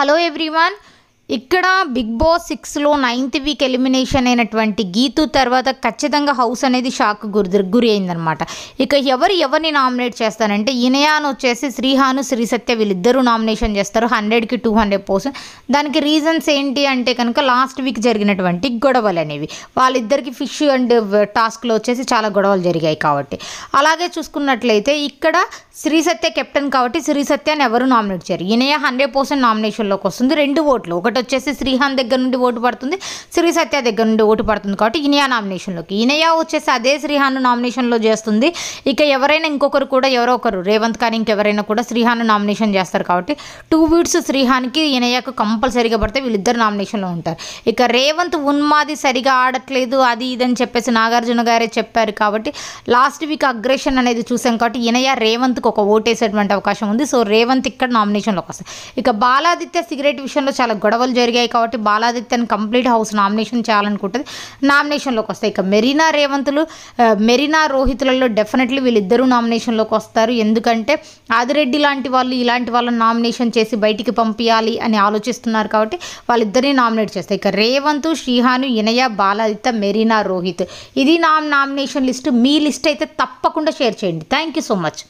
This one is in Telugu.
Hello everyone. ఇక్కడ బిగ్ బాస్ సిక్స్లో నైన్త్ వీక్ ఎలిమినేషన్ అయినటువంటి గీతు తర్వాత ఖచ్చితంగా హౌస్ అనేది షాక్ గురి గురి అయిందనమాట ఇక ఎవరు ఎవరిని నామినేట్ చేస్తారంటే ఇనయాన్ వచ్చేసి శ్రీహాను శ్రీసత్య వీళ్ళిద్దరూ నామినేషన్ చేస్తారు హండ్రెడ్కి టూ హండ్రెడ్ పర్సెంట్ దానికి రీజన్స్ ఏంటి అంటే కనుక లాస్ట్ వీక్ జరిగినటువంటి గొడవలు అనేవి వాళ్ళిద్దరికి ఫిష్ అండ్ టాస్క్లో వచ్చేసి చాలా గొడవలు జరిగాయి కాబట్టి అలాగే చూసుకున్నట్లయితే ఇక్కడ శ్రీసత్య కెప్టెన్ కాబట్టి శ్రీసత్యాన్ని ఎవరు నామినేట్ చేయరు ఇనయా హండ్రెడ్ పర్సెంట్ నామినేషన్లోకి వస్తుంది రెండు ఓట్లు ఒకటి వచ్చేసి శ్రీహాన్ దగ్గర నుండి ఓటు పడుతుంది శ్రీ సత్య దగ్గర నుండి ఓటు పడుతుంది కాబట్టి ఇనియా నామినేషన్లోకి ఇనయా వచ్చేసి అదే శ్రీహాన్ నామినేషన్లో చేస్తుంది ఇక ఎవరైనా ఇంకొకరు కూడా ఎవరో ఒకరు రేవంత్ కానీ ఇంకెవరైనా కూడా శ్రీహాన్ నామినేషన్ చేస్తారు కాబట్టి టూ వీడ్స్ శ్రీహాన్కి ఇనయాకు కంపల్సరీగా పడితే వీళ్ళిద్దరు నామినేషన్లో ఉంటారు ఇక రేవంత్ ఉన్మాది సరిగా ఆడట్లేదు అది ఇదని చెప్పేసి నాగార్జున గారే చెప్పారు కాబట్టి లాస్ట్ వీక్ అగ్రెషన్ అనేది చూసాం కాబట్టి ఇనయ రేవంత్కి ఒక ఓటేసేటువంటి అవకాశం ఉంది సో రేవంత్ ఇక్కడ నామినేషన్లోకి వస్తాయి ఇక బాలాదిత్య సిగరెట్ విషయంలో చాలా గొడవలు ఎన్నికలు జరిగాయి కాబట్టి బాలాదిత్యను కంప్లీట్ హౌస్ నామినేషన్ చేయాలనుకుంటుంది నామినేషన్లోకి వస్తాయి ఇక మెరీనా రేవంతులు మెరీనా రోహితులలో డెఫినెట్లీ వీళ్ళిద్దరూ నామినేషన్లోకి వస్తారు ఎందుకంటే ఆదిరెడ్డి లాంటి వాళ్ళు ఇలాంటి వాళ్ళని నామినేషన్ చేసి బయటికి పంపించాలి అని ఆలోచిస్తున్నారు కాబట్టి వాళ్ళిద్దరిని నామినేట్ చేస్తాయి ఇక రేవంత్ శ్రీహాను ఇనయ బాలాదిత్య మెరీనా రోహిత్ ఇది నా నామినేషన్ లిస్టు మీ లిస్ట్ అయితే తప్పకుండా షేర్ చేయండి థ్యాంక్ యూ సో మచ్